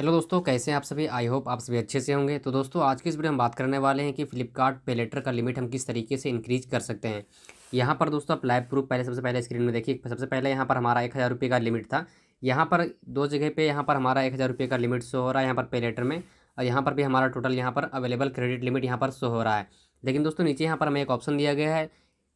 hello दोस्तों कैसे हैं आप सभी आई होप आप सभी अच्छे से होंगे तो दोस्तों आज की इस वीडियो हम बात करने वाले हैं कि फ्लिपकार्ट पे लेटर का लिमिट हम किस तरीके से इंक्रीज कर सकते हैं यहाँ पर दोस्तों आप लाइव प्रूफ पहले सबसे पहले स्क्रीन में देखिए सबसे पहले यहाँ पर हमारा एक हज़ार रुपये का लिमिट था यहाँ पर दो जगह पर यहाँ पर हमारा एक हज़ार रुपये का लिमिट शो हो रहा है यहाँ पर पे लेटर में और यहाँ पर भी हमारा टोटल यहाँ पर अवेलेबल क्रेडिट लिमिट यहाँ पर शो हो रहा है लेकिन दोस्तों नीचे यहाँ पर हमें एक ऑप्शन दिया गया है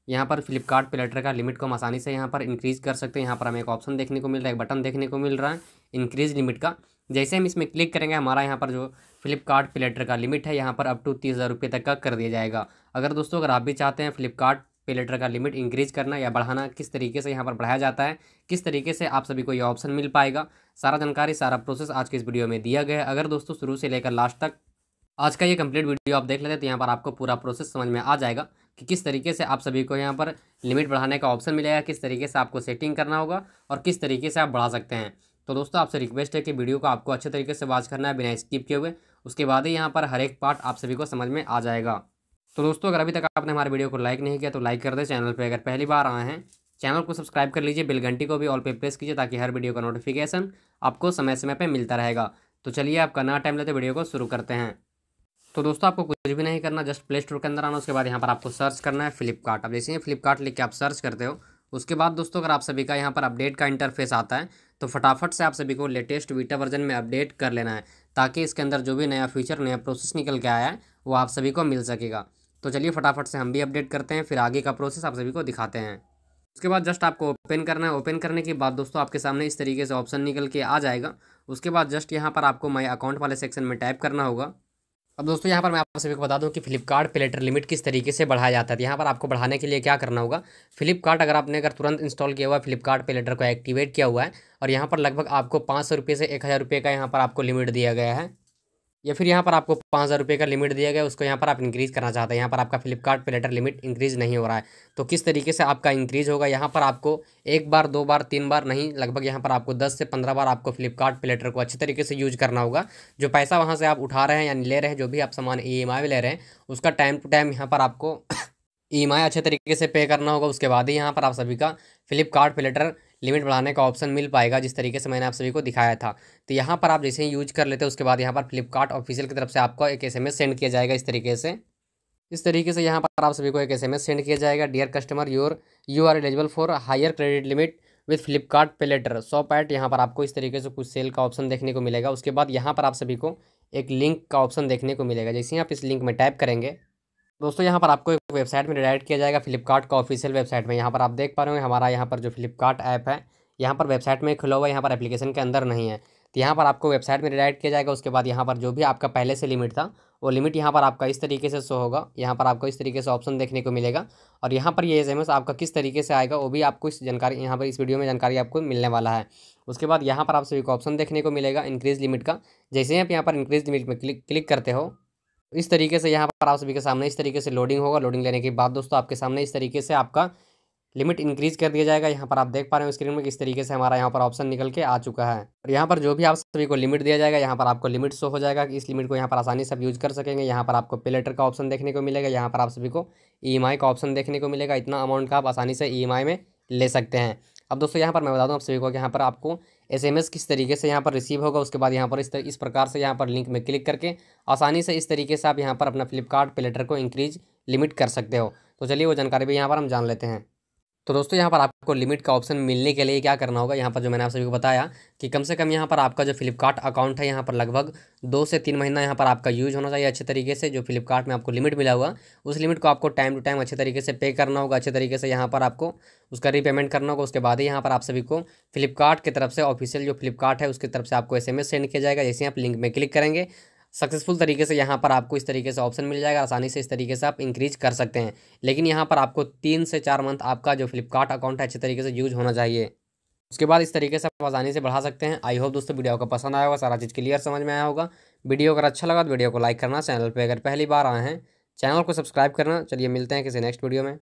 यहाँ पर फ्लिपकार्ट पे लेटर का लिमिट को हम आसानी से यहाँ पर इंक्रीज़ कर सकते हैं यहाँ पर हमें एक ऑप्शन देखने को मिल रहा है एक बटन देखने को मिल रहा है इंक्रीज़ लिमिट का जैसे हम इसमें क्लिक करेंगे हमारा यहाँ पर जो फ्लिपकार्ट प्लेटर का लिमिट है यहाँ पर अप टू तीस हज़ार रुपये तक का कर दिया जाएगा अगर दोस्तों अगर आप भी चाहते हैं फ्लिपकार्ट प्लेटर का लिमिट इंक्रीज करना या बढ़ाना किस तरीके से यहाँ पर बढ़ाया जाता है किस तरीके से आप सभी को ये ऑप्शन मिल पाएगा सारा जानकारी सारा प्रोसेस आज के इस वीडियो में दिया गया है अगर दोस्तों शुरू से लेकर लास्ट तक आज का ये कंप्लीट वीडियो आप देख लेते हैं तो यहाँ पर आपको पूरा प्रोसेस समझ में आ जाएगा कि किस तरीके से आप सभी को यहाँ पर लिमिट बढ़ाने का ऑप्शन मिलेगा किस तरीके से आपको सेटिंग करना होगा और किस तरीके से आप बढ़ा सकते हैं तो दोस्तों आपसे रिक्वेस्ट है कि वीडियो को आपको अच्छे तरीके से वॉच करना है बिना स्किप किए हुए उसके बाद ही यहाँ पर हर एक पार्ट आप सभी को समझ में आ जाएगा तो दोस्तों अगर अभी तक आपने हमारे वीडियो को लाइक नहीं किया तो लाइक कर दें चैनल पर अगर पहली बार आए हैं चैनल को सब्सक्राइब कर लीजिए बिल घंटी को भी ऑल पे प्रेस कीजिए ताकि हर वीडियो का नोटिफिकेशन आपको समय समय पर मिलता रहेगा तो चलिए आपका ना टाइम लेते वीडियो को शुरू करते हैं तो दोस्तों आपको कुछ भी नहीं करना जस्ट प्ले स्टोर के अंदर आना उसके बाद यहाँ पर आपको सर्च करना है फ्लिपकार्ट अब जैसे ही फ्लिपकार्ट लिख के आप सर्च करते हो उसके बाद दोस्तों अगर आप सभी का यहाँ पर अपडेट का इंटरफेस आता है तो फटाफट से आप सभी को लेटेस्ट वीटा वर्जन में अपडेट कर लेना है ताकि इसके अंदर जो भी नया फीचर नया प्रोसेस निकल के आया है वो आप सभी को मिल सकेगा तो चलिए फटाफट से हम भी अपडेट करते हैं फिर आगे का प्रोसेस आप सभी को दिखाते हैं उसके बाद जस्ट आपको ओपन करना है ओपन करने के बाद दोस्तों आपके सामने इस तरीके से ऑप्शन निकल के आ जाएगा उसके बाद जस्ट यहाँ पर आपको माई अकाउंट वाले सेक्शन में टाइप करना होगा अब दोस्तों यहाँ पर मैं आप सभी को बता दूँ कि फ्लिपकार्ट प्लेटर लिमिट किस तरीके से बढ़ाया जाता है तो यहाँ पर आपको बढ़ाने के लिए क्या करना होगा फ्लिपकार्ट अगर आपने अगर तुरंत इंस्टॉल किया हुआ है फ्लिपकार्ट प्लेटर को एक्टिवेट किया हुआ है और यहाँ पर लगभग आपको पाँच सौ रुपये से एक हज़ार रुपये का यहाँ पर आपको लिमिट दिया गया है या फिर यहाँ पर आपको पाँच हज़ार रुपये का लिमिट दिया गया उसको यहाँ पर आप इंक्रीज़ करना चाहते हैं यहाँ पर आपका फ्लिपकार्ट लेटर लिमिट इंक्रीज़ नहीं हो रहा है तो किस तरीके से आपका इंक्रीज़ होगा यहाँ पर आपको एक बार दो बार तीन बार नहीं लगभग यहाँ पर आपको दस से पंद्रह बार आपको फ्लिपकार्ट लेटर को अच्छे तरीके से यूज करना होगा जो पैसा वहाँ से आप उठा रहे हैं यानी ले रहे हैं जो भी आप सामान ई e ले रहे हैं उसका टाइम टू टाइम यहाँ पर आपको ई e अच्छे तरीके से पे करना होगा उसके बाद ही यहाँ पर आप सभी का फ्लिपकार्ट लेटर लिमिट बढ़ाने का ऑप्शन मिल पाएगा जिस तरीके से मैंने आप सभी को दिखाया था तो यहाँ पर आप जैसे ही यूज कर लेते हैं उसके बाद यहाँ पर फ्लिपकार्ट ऑफिशियल की तरफ से आपको एक एस सेंड किया जाएगा इस तरीके से इस तरीके से यहाँ पर आप सभी को एक एस सेंड किया जाएगा dear customer your you are eligible for higher credit limit with Flipkart Pay Later shop eight यहाँ पर आपको इस तरीके से कुछ सेल का ऑप्शन देखने को मिलेगा उसके बाद यहाँ पर आप सभी को एक लिंक का ऑप्शन देखने को मिलेगा जैसे ही आप इस लिंक में टाइप करेंगे दोस्तों यहाँ पर आपको एक वेबसाइट में रिडायरेक्ट किया जाएगा फ्लिपकार्ट का ऑफिशियल वेबसाइट में यहाँ पर आप देख पा रहे हो हमारा यहाँ पर जो फ्लिपकार्ट ऐप है यहाँ पर वेबसाइट में खुला हुआ है यहाँ पर एप्लीकेशन के अंदर नहीं है तो यहाँ पर आपको वेबसाइट में रिडायरेक्ट किया जाएगा उसके बाद यहाँ पर जो भी आपका पहले से लिमिट था वो लिमिट यहाँ पर आपका इस तरीके से शो होगा यहाँ पर आपको इस तरीके से ऑप्शन देखने को मिलेगा और यहाँ पर ये एस आपका किस तरीके से आएगा वो भी आपको इस जानकारी यहाँ पर इस वीडियो में जानकारी आपको मिलने वाला है उसके बाद यहाँ पर आप सभी को ऑप्शन देखने को मिलेगा इंक्रीज लिमिट का जैसे ही आप यहाँ पर इंक्रीज लिमिट में क्लिक क्लिक करते हो इस तरीके से यहाँ पर आप सभी के सामने इस तरीके से लोडिंग होगा लोडिंग लेने के बाद दोस्तों आपके सामने इस तरीके से आपका लिमिट इंक्रीज कर दिया जाएगा यहाँ पर आप देख पा रहे हो स्क्रीन में किस तरीके से हमारा यहाँ पर ऑप्शन निकल के आ चुका है और यहाँ पर जो भी आप सभी को लिमिट दिया जाएगा यहाँ पर आपको लिमिट शो हो जाएगा कि इस लिमिट को यहाँ पर आसानी से आप यूज कर सकेंगे यहाँ पर आपको पेलेटर का ऑप्शन देखने को मिलेगा यहाँ पर आप सभी को ई e का ऑप्शन देखने को मिलेगा इतना अमाउंट का आप आसानी से ई e में ले सकते हैं अब दोस्तों यहाँ पर मैं बता दूँ आप सभी को यहाँ पर आपको एसएमएस किस तरीके से यहाँ पर रिसीव होगा उसके बाद यहाँ पर इस तर, इस प्रकार से यहाँ पर लिंक में क्लिक करके आसानी से इस तरीके से आप यहाँ पर अपना फ्लिपकार्ट लेटर को इंक्रीज लिमिट कर सकते हो तो चलिए वो जानकारी भी यहाँ पर हम जान लेते हैं तो दोस्तों यहाँ पर आपको लिमिट का ऑप्शन मिलने के लिए क्या करना होगा यहाँ पर जो मैंने आप सभी को बताया कि कम से कम यहाँ पर आपका जो फ्लिपकार्ट अकाउंट है यहाँ पर लगभग दो से तीन महीना यहाँ पर आपका यूज होना चाहिए अच्छे तरीके से जो फ्लिपकार्ट में आपको लिमिट मिला हुआ उस लिमिट को आपको टाइम टू टाइम अच्छे तरीके से पे करना होगा अच्छे तरीके से यहाँ पर आपको उसका रीपेमेंट करना होगा उसके बाद ही यहाँ पर आप सभी को फ्लिपकार्ट की तरफ से ऑफिशियल जो फ्लिपकार्ट है उसकी तरफ से आपको एस सेंड किया जाएगा जैसे आप लिंक में क्लिक करेंगे सक्सेसफुल तरीके से यहाँ पर आपको इस तरीके से ऑप्शन मिल जाएगा आसानी से इस तरीके से आप इंक्रीज कर सकते हैं लेकिन यहाँ पर आपको तीन से चार मंथ आपका जो फ्लिपकार्ट अकाउंट है अच्छे तरीके से यूज होना चाहिए उसके बाद इस तरीके से आप आसानी से बढ़ा सकते हैं आई होप दोस्तों वीडियो को पसंद आया होगा सारा चीज़ क्लियर समझ में आया होगा वीडियो अगर अच्छा लगा तो वीडियो को लाइक करना चैनल पर अगर पहली बार आए हैं चैनल को सब्सक्राइब करना चलिए मिलते हैं किसी नेक्स्ट वीडियो में